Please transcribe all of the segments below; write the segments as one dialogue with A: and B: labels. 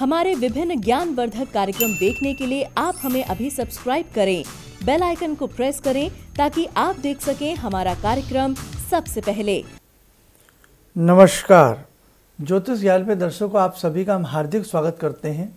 A: हमारे विभिन्न ज्ञानवर्धक कार्यक्रम देखने के लिए आप हमें अभी सब्सक्राइब करें बेल आइकन को प्रेस करें ताकि आप देख सकें हमारा कार्यक्रम सबसे पहले
B: नमस्कार ज्योतिष ज्ञान पे दर्शकों आप सभी का हम हार्दिक स्वागत करते हैं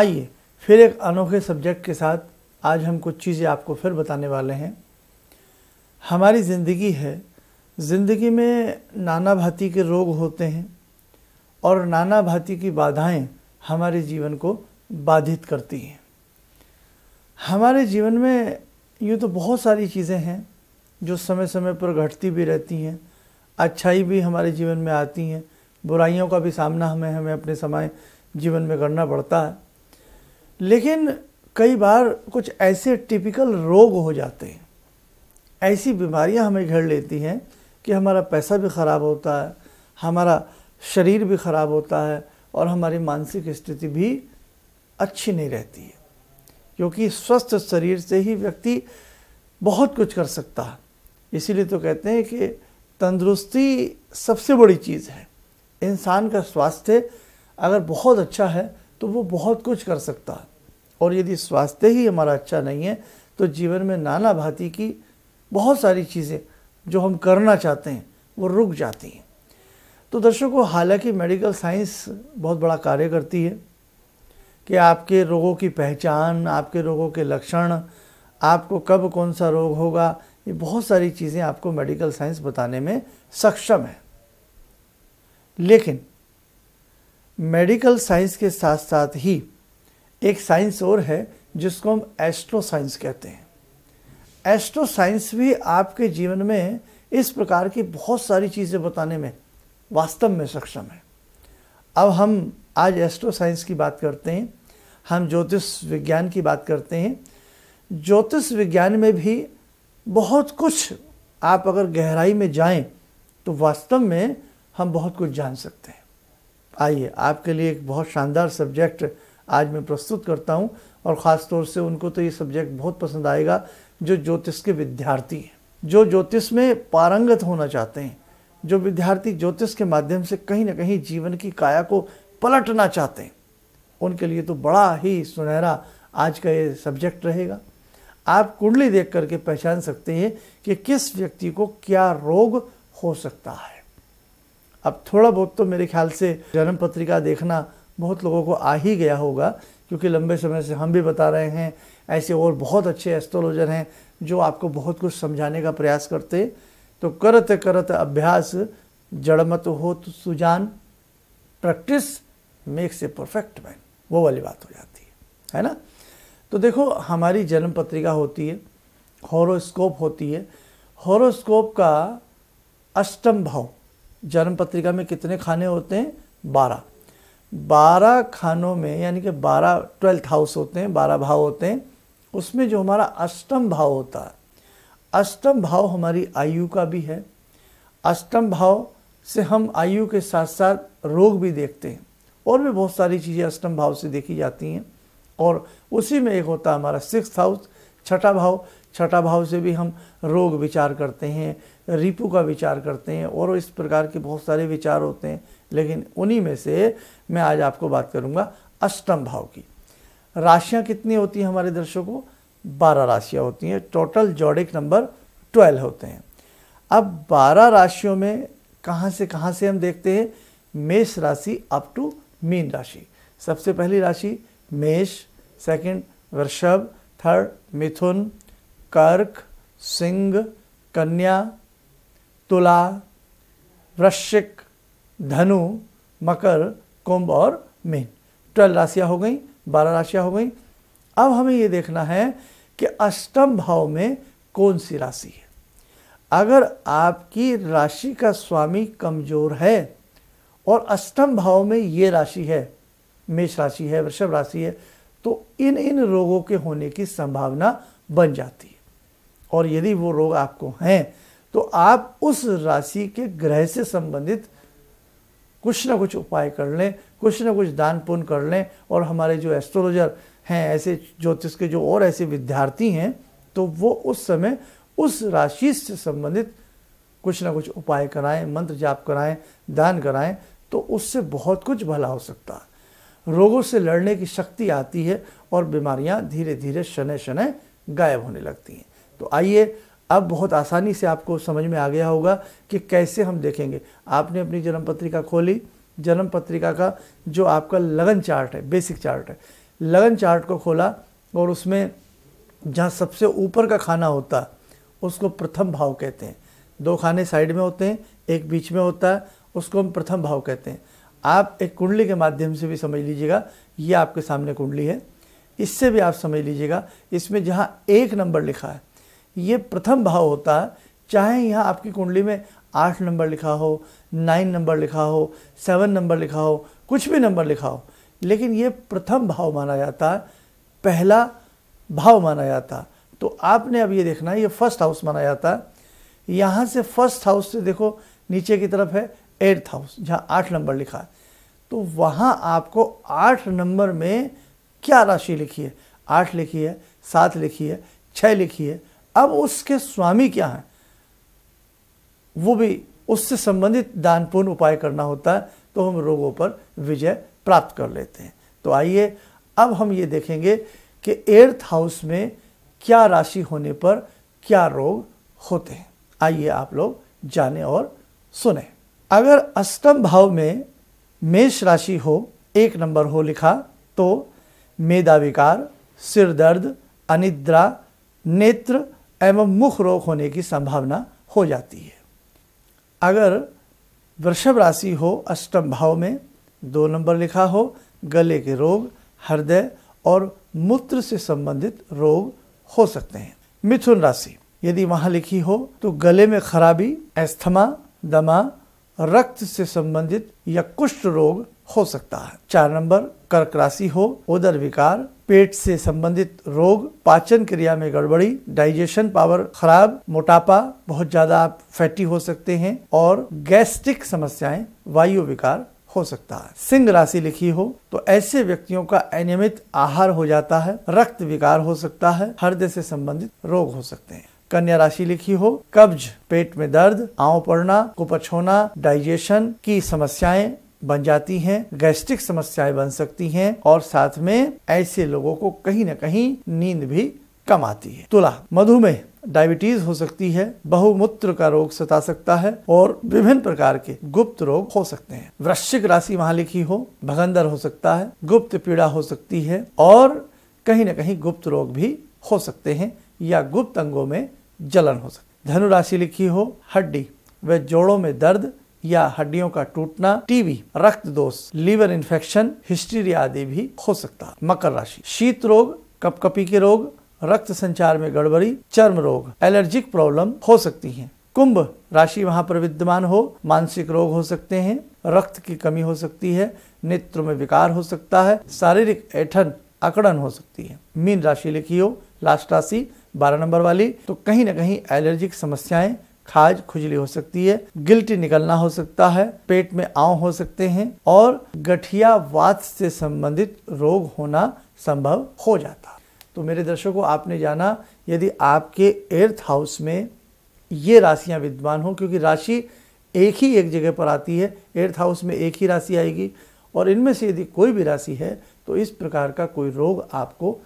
B: आइए फिर एक अनोखे सब्जेक्ट के साथ आज हम कुछ चीज़ें आपको फिर बताने वाले हैं हमारी ज़िंदगी है ज़िंदगी में नाना भांति के रोग होते हैं और नाना भांति की बाधाएं हमारे जीवन को बाधित करती हैं हमारे जीवन में यूँ तो बहुत सारी चीज़ें हैं जो समय समय पर घटती भी रहती हैं अच्छाई भी हमारे जीवन में आती हैं बुराइयों का भी सामना हमें हमें अपने समय जीवन में करना पड़ता है लेकिन कई बार कुछ ऐसे टिपिकल रोग हो जाते हैं ऐसी बीमारियां हमें घेर लेती हैं कि हमारा पैसा भी ख़राब होता है हमारा शरीर भी ख़राब होता है और हमारी मानसिक स्थिति भी अच्छी नहीं रहती है क्योंकि स्वस्थ शरीर से ही व्यक्ति बहुत कुछ कर सकता है इसीलिए तो कहते हैं कि तंदुरुस्ती सबसे बड़ी चीज़ है इंसान का स्वास्थ्य अगर बहुत अच्छा है तो वो बहुत कुछ कर सकता है और यदि स्वास्थ्य ही हमारा अच्छा नहीं है तो जीवन में नाना भांति की बहुत सारी चीज़ें जो हम करना चाहते हैं वो रुक जाती हैं तो दर्शकों हालांकि मेडिकल साइंस बहुत बड़ा कार्य करती है कि आपके रोगों की पहचान आपके रोगों के लक्षण आपको कब कौन सा रोग होगा ये बहुत सारी चीज़ें आपको मेडिकल साइंस बताने में सक्षम है लेकिन मेडिकल साइंस के साथ साथ ही एक साइंस और है जिसको हम एस्ट्रो साइंस कहते हैं एस्ट्रो साइंस भी आपके जीवन में इस प्रकार की बहुत सारी चीज़ें बताने में वास्तव में सक्षम है अब हम आज एस्ट्रो साइंस की बात करते हैं हम ज्योतिष विज्ञान की बात करते हैं ज्योतिष विज्ञान में भी बहुत कुछ आप अगर गहराई में जाएं तो वास्तव में हम बहुत कुछ जान सकते हैं आइए आपके लिए एक बहुत शानदार सब्जेक्ट आज मैं प्रस्तुत करता हूं और ख़ास तौर से उनको तो ये सब्जेक्ट बहुत पसंद आएगा जो ज्योतिष के विद्यार्थी हैं जो ज्योतिष में पारंगत होना चाहते हैं जो विद्यार्थी ज्योतिष के माध्यम से कहीं ना कहीं जीवन की काया को पलटना चाहते हैं उनके लिए तो बड़ा ही सुनहरा आज का ये सब्जेक्ट रहेगा आप कुंडली देख करके पहचान सकते हैं कि किस व्यक्ति को क्या रोग हो सकता है अब थोड़ा बहुत तो मेरे ख्याल से जन्म पत्रिका देखना बहुत लोगों को आ ही गया होगा क्योंकि लंबे समय से हम भी बता रहे हैं ऐसे और बहुत अच्छे एस्ट्रोलॉजर हैं जो आपको बहुत कुछ समझाने का प्रयास करते हैं तो करत करत अभ्यास जड़मत हो तो सुजान practice makes a perfect man वो वाली बात हो जाती है है ना तो देखो हमारी जन्म पत्रिका होती है हॉरोस्कोप होती है हॉरोस्कोप का अष्टम भाव जन्म पत्रिका में कितने खाने होते हैं बारह बारह खानों में यानी कि बारह ट्वेल्थ हाउस होते हैं बारह भाव होते हैं उसमें जो हमारा अष्टम भाव होता है अष्टम भाव हमारी आयु का भी है अष्टम भाव से हम आयु के साथ साथ रोग भी देखते हैं और भी बहुत सारी चीज़ें अष्टम भाव से देखी जाती हैं और उसी में एक होता है हमारा सिक्स हाउस छठा भाव छठा भाव से भी हम रोग विचार करते हैं रिपु का विचार करते हैं और इस प्रकार के बहुत सारे विचार होते हैं लेकिन उन्हीं में से मैं आज आपको बात करूंगा अष्टम भाव की राशियाँ कितनी होती हैं हमारे दर्शकों बारह राशियाँ होती हैं टोटल जॉडिक नंबर ट्वेल्व होते हैं अब बारह राशियों में कहाँ से कहाँ से हम देखते हैं मेष राशि अप टू मीन राशि सबसे पहली राशि मेष सेकंड वृषभ थर्ड मिथुन कर्क सिंह कन्या तुला वृश्चिक धनु मकर कुंभ और मीन ट्वेल्व राशियाँ हो गई बारह राशियाँ हो गई अब हमें ये देखना है कि अष्टम भाव में कौन सी राशि है अगर आपकी राशि का स्वामी कमजोर है और अष्टम भाव में ये राशि है मेष राशि है वृषभ राशि है तो इन इन रोगों के होने की संभावना बन जाती है और यदि वो रोग आपको हैं तो आप उस राशि के ग्रह से संबंधित कुछ ना कुछ उपाय कर लें कुछ ना कुछ दान पुण्य कर लें और हमारे जो एस्ट्रोलॉजर हैं ऐसे ज्योतिष के जो और ऐसे विद्यार्थी हैं तो वो उस समय उस राशि से संबंधित कुछ ना कुछ उपाय कराएं मंत्र जाप कराएं दान कराएं तो उससे बहुत कुछ भला हो सकता है रोगों से लड़ने की शक्ति आती है और बीमारियां धीरे धीरे शनै शनै गायब होने लगती हैं तो आइए अब बहुत आसानी से आपको समझ में आ गया होगा कि कैसे हम देखेंगे आपने अपनी जन्म पत्रिका खोली जन्म पत्रिका का जो आपका लगन चार्ट है बेसिक चार्ट है लगन चार्ट को खोला और उसमें जहाँ सबसे ऊपर का खाना होता उसको प्रथम भाव कहते हैं दो खाने साइड में होते हैं एक बीच में होता है उसको हम प्रथम भाव कहते हैं आप एक कुंडली के माध्यम से भी समझ लीजिएगा ये आपके सामने कुंडली है इससे भी आप समझ लीजिएगा इसमें जहाँ एक नंबर लिखा है ये प्रथम भाव होता है चाहे यहाँ आपकी कुंडली में आठ नंबर लिखा हो नाइन नंबर लिखा हो सेवन नंबर लिखा हो कुछ भी नंबर लिखा हो लेकिन ये प्रथम भाव माना जाता है पहला भाव माना जाता तो आपने अब ये देखना है ये फर्स्ट हाउस माना जाता है यहाँ से फर्स्ट हाउस से देखो नीचे की तरफ है एट्थ हाउस जहाँ आठ नंबर लिखा है तो वहाँ आपको आठ नंबर में क्या राशि लिखी है आठ लिखी है सात लिखी है छः लिखी है अब उसके स्वामी क्या हैं वो भी उससे संबंधित दानपूर्ण उपाय करना होता है तो हम रोगों पर विजय प्राप्त कर लेते हैं तो आइए अब हम ये देखेंगे कि एर्थ हाउस में क्या राशि होने पर क्या रोग होते हैं आइए आप लोग जाने और सुने अगर अष्टम भाव में मेष राशि हो एक नंबर हो लिखा तो मेधाविकार सिर दर्द अनिद्रा नेत्र एवं मुख रोग होने की संभावना हो जाती है अगर वृषभ राशि हो अष्टम भाव में दो नंबर लिखा हो गले के रोग हृदय और मूत्र से संबंधित रोग हो सकते हैं मिथुन राशि यदि वहां लिखी हो तो गले में खराबी एस्थमा दमा रक्त से संबंधित या कुष्ठ रोग हो सकता है चार नंबर कर्क राशि हो उदर विकार पेट से संबंधित रोग पाचन क्रिया में गड़बड़ी डाइजेशन पावर खराब मोटापा बहुत ज्यादा आप फैटी हो सकते हैं और गैस्ट्रिक समस्याएं वायु विकार हो सकता है सिंह राशि लिखी हो तो ऐसे व्यक्तियों का अनियमित आहार हो जाता है रक्त विकार हो सकता है हृदय से संबंधित रोग हो सकते हैं कन्या राशि लिखी हो कब्ज पेट में दर्द आव पड़ना कुपच होना डाइजेशन की समस्याएं बन जाती हैं गैस्ट्रिक समस्याएं बन सकती हैं और साथ में ऐसे लोगों को कहीं ना कहीं नींद भी कम आती है तुला मधुमेह डायबिटीज हो सकती है बहुमूत्र का रोग सता सकता है और विभिन्न प्रकार के गुप्त रोग हो सकते हैं वृश्चिक राशि वहां लिखी हो भगंदर हो सकता है गुप्त पीड़ा हो सकती है और कहीं ना कहीं गुप्त रोग भी हो सकते हैं या गुप्त अंगों में जलन हो सकती धनु राशि लिखी हो हड्डी व जोड़ों में दर्द या हड्डियों का टूटना टीबी रक्त दोष लीवर इन्फेक्शन हिस्टीरिया आदि भी हो सकता है मकर राशि शीत रोग कपकपी के रोग रक्त संचार में गड़बड़ी चर्म रोग एलर्जिक प्रॉब्लम हो सकती है कुंभ राशि वहां पर विद्यमान हो मानसिक रोग हो सकते हैं रक्त की कमी हो सकती है नेत्र में विकार हो सकता है शारीरिक ऐठन अकड़न हो सकती है मीन राशि लिखी हो लास्ट राशि बारह नंबर वाली तो कहीं ना कहीं एलर्जिक समस्याएं खाज खुजली हो सकती है गिल्टी निकलना हो सकता है पेट में आव हो सकते हैं और गठिया वात से संबंधित रोग होना संभव हो जाता है तो मेरे दर्शकों आपने जाना यदि आपके एर्थ हाउस में ये राशियाँ विद्वान हों क्योंकि राशि एक ही एक जगह पर आती है एर्थ हाउस में एक ही राशि आएगी और इनमें से यदि कोई भी राशि है तो इस प्रकार का कोई रोग आपको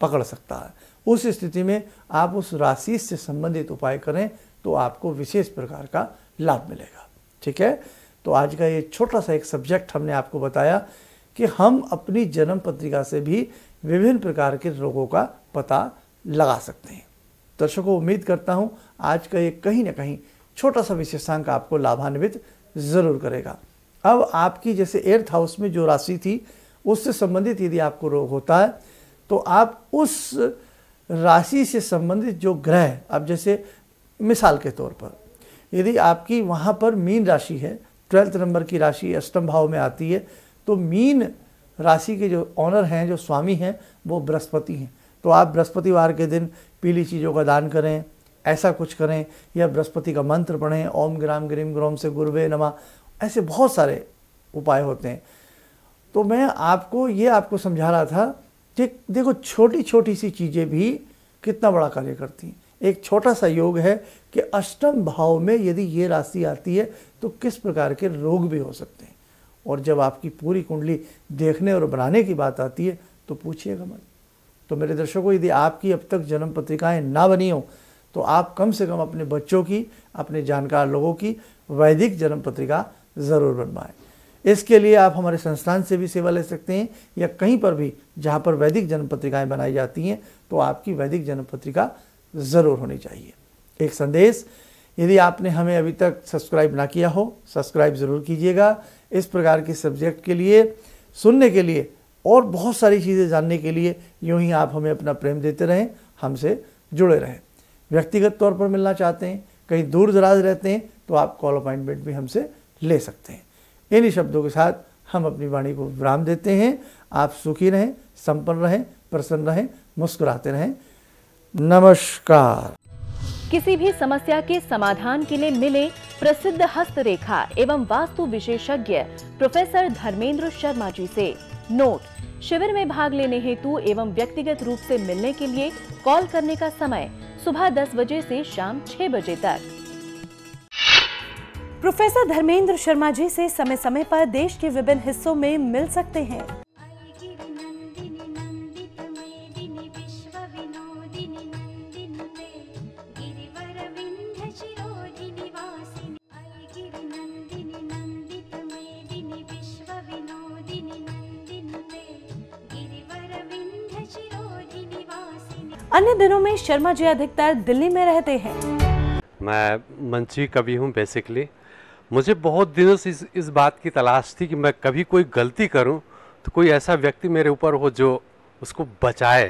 B: पकड़ सकता है उस स्थिति में आप उस राशि से संबंधित उपाय करें तो आपको विशेष प्रकार का लाभ मिलेगा ठीक है तो आज का ये छोटा सा एक सब्जेक्ट हमने आपको बताया कि हम अपनी जन्म पत्रिका से भी विभिन्न प्रकार के रोगों का पता लगा सकते हैं दर्शकों उम्मीद करता हूँ आज का ये कहीं ना कहीं छोटा सा विशेषांक आपको लाभान्वित ज़रूर करेगा अब आपकी जैसे एर्थ हाउस में जो राशि थी उससे संबंधित यदि आपको रोग होता है तो आप उस राशि से संबंधित जो ग्रह अब जैसे मिसाल के तौर पर यदि आपकी वहाँ पर मीन राशि है ट्वेल्थ नंबर की राशि अष्टम भाव में आती है तो मीन राशि के जो ऑनर हैं जो स्वामी हैं वो बृहस्पति हैं तो आप बृहस्पतिवार के दिन पीली चीज़ों का दान करें ऐसा कुछ करें या बृहस्पति का मंत्र पढ़ें ओम ग्राम ग्रीम ग्रोम से गुरुवे नमा ऐसे बहुत सारे उपाय होते हैं तो मैं आपको ये आपको समझा रहा था कि देखो छोटी छोटी सी चीज़ें भी कितना बड़ा कार्य करती हैं एक छोटा सा योग है कि अष्टम भाव में यदि ये राशि आती है तो किस प्रकार के रोग भी हो सकते हैं और जब आपकी पूरी कुंडली देखने और बनाने की बात आती है तो पूछिएगा मत तो मेरे दर्शकों यदि आपकी अब तक जन्म पत्रिकाएँ ना बनी हों तो आप कम से कम अपने बच्चों की अपने जानकार लोगों की वैदिक जन्म पत्रिका ज़रूर बनवाएं इसके लिए आप हमारे संस्थान से भी सेवा ले सकते हैं या कहीं पर भी जहाँ पर वैदिक जन्म पत्रिकाएँ बनाई जाती हैं तो आपकी वैदिक जन्म पत्रिका ज़रूर होनी चाहिए एक संदेश यदि आपने हमें अभी तक सब्सक्राइब ना किया हो सब्सक्राइब ज़रूर कीजिएगा इस प्रकार के सब्जेक्ट के लिए सुनने के लिए और बहुत सारी चीज़ें जानने के लिए यूं ही आप हमें अपना प्रेम देते रहें हमसे जुड़े रहें व्यक्तिगत तौर पर मिलना चाहते हैं कहीं दूर दराज रहते हैं तो आप कॉल अपॉइंटमेंट भी हमसे ले सकते हैं इन्हीं शब्दों के साथ हम अपनी वाणी को विराम देते हैं आप सुखी रहें संपन्न रहें प्रसन्न रहें मुस्कुराते रहें नमस्कार
A: किसी भी समस्या के समाधान के लिए मिले प्रसिद्ध हस्तरेखा एवं वास्तु विशेषज्ञ प्रोफेसर धर्मेंद्र शर्मा जी से नोट शिविर में भाग लेने हेतु एवं व्यक्तिगत रूप से मिलने के लिए कॉल करने का समय सुबह 10 बजे से शाम 6 बजे तक प्रोफेसर धर्मेंद्र शर्मा जी से समय समय पर देश के विभिन्न हिस्सों में मिल सकते हैं अन्य दिनों में शर्मा जी अधिकतर दिल्ली में रहते हैं
B: मैं मंची कवि हूँ बेसिकली मुझे बहुत दिनों से इस, इस बात की तलाश थी कि मैं कभी कोई गलती करूँ तो कोई ऐसा व्यक्ति मेरे ऊपर हो जो उसको बचाए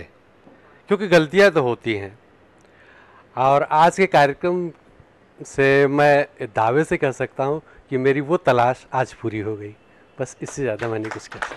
B: क्योंकि गलतियाँ तो होती हैं और आज के कार्यक्रम से मैं दावे से कह सकता हूँ कि मेरी वो तलाश आज पूरी हो गई बस इससे ज़्यादा मैंने कुछ कहा